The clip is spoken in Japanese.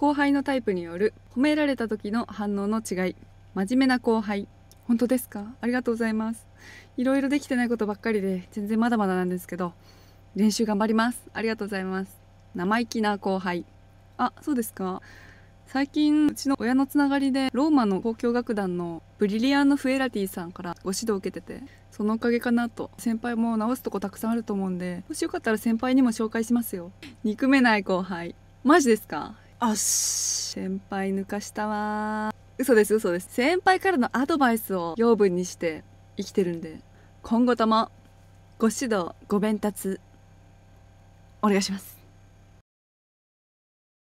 後輩のタイプによる褒められた時の反応の違い真面目な後輩本当ですかありがとうございますいろいろできてないことばっかりで全然まだまだなんですけど練習頑張りますありがとうございます生意気な後輩あそうですか最近うちの親のつながりでローマの交響楽団のブリリアンのフエラティさんからご指導を受けててそのおかげかなと先輩も直すとこたくさんあると思うんでもしよかったら先輩にも紹介しますよ憎めない後輩マジですかあ先輩抜かしたわ嘘です嘘です先輩からのアドバイスを養分にして生きてるんで今後ともご指導ご鞭達お願いします